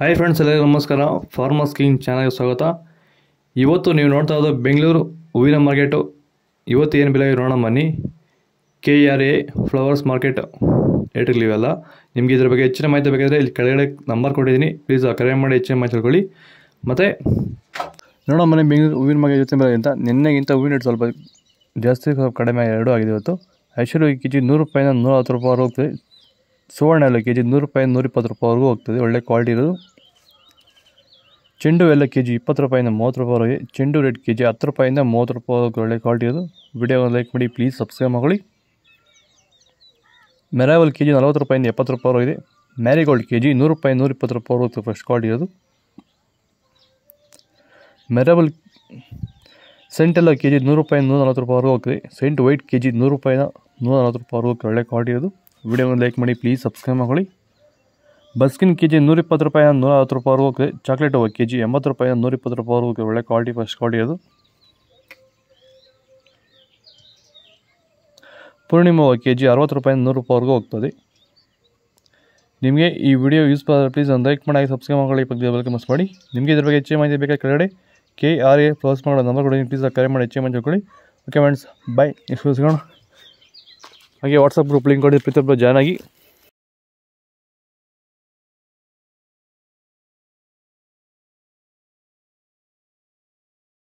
hi friends ಎಲ್ಲರಿಗೂ ನಮಸ್ಕಾರ farmers king ಚಾನಲ್ಗೆ ಸ್ವಾಗತ ಇವತ್ತು ನೀವು ನೋಡ್ತಾ ಇರೋದು ಬೆಂಗಳೂರು ಹೂವಿನ ಮಾರ್ಕೆಟು ಇವತ್ತು ಏನು ಬೆಲೆ ನೋಡೋಣ ಬನ್ನಿ K R A flowers market ರೇಟ್ಗಳು ಇವೆಲ್ಲ ನಿಮಗೆ ಇದ್ರ ಬಗ್ಗೆ ಹೆಚ್ಚಿನ ಮಾಹಿತಿ ಬೇಕಾದರೆ ಇಲ್ಲಿ ಕೆಳಗಡೆ ನಂಬರ್ ಕೊಟ್ಟಿದ್ದೀನಿ ಪ್ಲೀಸ್ ಕರೆ ಮಾಡಿ ಹೆಚ್ಚಿನ ಮಾಹಿತಿ ತಿಳ್ಕೊಳ್ಳಿ ಮತ್ತು ನೋಡೋಣ ಮನೆ ಬೆಂಗಳೂರು ಹೂವಿನ ಮಾರ್ಕೆಟ್ ಜೊತೆ ಬೆಲೆ ಅಂತ ನಿನ್ನೆಗಿಂತ ಹೂವಿನ ರೇಟ್ ಸ್ವಲ್ಪ ಜಾಸ್ತಿ ಸ್ವಲ್ಪ ಕಡಿಮೆ ಎರಡು ಆಗಿದೆ ಇವತ್ತು ಆ್ಯಕ್ಚುಲಿ ಈ ಕೆ ಜಿ ನೂರು ರೂಪಾಯಿಂದ ನೂರ ಹತ್ತು ರೂಪಾಯಿ ಹೋಗ್ತದೆ ಸುವರ್ಣ ಕೆ ಜಿ ನೂರು ರೂಪಾಯಿ ಇಪ್ಪತ್ತು ರೂಪಾಯಿವರೆಗೂ ಹೋಗ್ತದೆ ಒಳ್ಳೆ ಕ್ವಾಲಿಟಿ ಇರೋದು ಚೆಂಡು ಎಲ್ಲ ಕೆ ಜಿ ಇಪ್ಪತ್ತು ರೂಪಾಯಿಂದ ಮೂವತ್ತು ರೂಪಾಯಿವರೆಗೆ ಚೆಂಡು ರೆಡ್ ಕೆ ಜಿ ಹತ್ತು ರೂಪಾಯಿಂದ ಮೂವತ್ತು ರೂಪಾಯಿವರೆಗೂ ಒಳ್ಳೆ ಕ್ವಾಲಿಟಿ ಇರೋದು ವಿಡಿಯೋ ಲೈಕ್ ಮಾಡಿ ಪ್ಲೀಸ್ ಸಬ್ಸ್ಕ್ರೈಬ್ ಮಾಡಿ ಮೆರಾವಲ್ ಕೆ ಜಿ ನಲವತ್ತು ರೂಪಾಯಿಂದ ಎಪ್ಪತ್ತು ರೂಪಾಯಿವರೆಗೆ ಇದೆ ಮ್ಯಾರಿಗೋಲ್ಡ್ ಕೆ ಜಿ ನೂರು ರೂಪಾಯಿ ಇಪ್ಪತ್ತು ರೂಪಾಯಿವರೆಗೂ ಫಸ್ಟ್ ಕ್ವಾಲಿಟಿ ಇರೋದು ಮೆರಾವಲ್ ಎಲ್ಲ ಕೆ ಜಿ ನೂರು ರೂಪಾಯಿ ನೂರ ನಲ್ವತ್ತು ರೂಪಾಯಿವರೆಗೂ ಹೋಗ್ತದೆ ಸೆಂಟ್ ವೈಟ್ ಕೆ ಜಿ ನೂರು ರೂಪಾಯಿನ ನೂರ ನಲ್ವತ್ತು ರೂಪಾಯಿವರೆಗೂ ಒಳ್ಳೆ ಕ್ವಾಲಿಟಿ ಇರೋದು ವಿಡಿಯೋವನ್ನು ಲೈಕ್ ಮಾಡಿ ಪ್ಲೀಸ್ ಸಬ್ಸ್ಕ್ರೈಬ್ ಮಾಡಿ ಬಸ್ಕಿನ್ ಕೆ ಜಿ ಇಪ್ಪತ್ತು ರೂಪಾಯಿನ ನೂರ ಹತ್ತು ರೂಪಾಯಿವರೆಗೂ ಚಾಕ್ಲೇಟ್ ಹೋಗಿ ಕೆ ಜಿ ಎಂಬತ್ತು ಇಪ್ಪತ್ತು ನೂರಿಪ್ಪತ್ತು ರೂಪಾಯಿವರೆಗೂ ಒಳ್ಳೆ ಕ್ವಾಲಿಟಿ ಫಸ್ಟ್ ಕ್ವಾಲಿಟಿ ಅದು ಪೂರ್ಣಿಮಾ ಕೆ ಜಿ ಅರವತ್ತು ರೂಪಾಯಿಂದ ನೂರು ರೂಪಾಯಿವರೆಗೂ ಹೋಗ್ತದೆ ನಿಮಗೆ ಈ ವಿಡಿಯೋ ಯೂಸ್ ಮಾಡಿದ್ರೆ ಪ್ಲೀಸ್ ಒಂದು ಲೈಕ್ ಮಾಡಿ ಸಬ್ಸ್ಕ್ರೈಬ್ ಮಾಡಿ ಬಗ್ಗೆ ಬಗ್ಗೆ ಮಸ್ ಮಾಡಿ ನಿಮಗೆ ಇದ್ರ ಬಗ್ಗೆ ಹೆಚ್ಚಿನ ಮಾಹಿತಿ ಬೇಕಾದ ಕೆಳಗಡೆ ಕೆ ಆರ್ ಎ ಪ್ಲಸ್ ಮಾಡೋ ನಂಬರ್ ಕೊಡಿ ಪ್ಲೀಸ್ ಕರೆ ಮಾಡಿ ಹೆಚ್ಚಿನ ಮಾಹಿತಿ ಹೋಗ್ಕೊಳ್ಳಿ ಓಕೆ ಫ್ರೆಂಡ್ಸ್ ಬೈ ನೆಕ್ಸ್ಟ್ ಹಾಗೆ ವಾಟ್ಸಪ್ ಗ್ರೂಪ್ ಲಿಂಕ್ ಕೊಡಿ ಪ್ರತಿಯೊಬ್ಬರು ಜಾಯ್ನ್ ಆಗಿ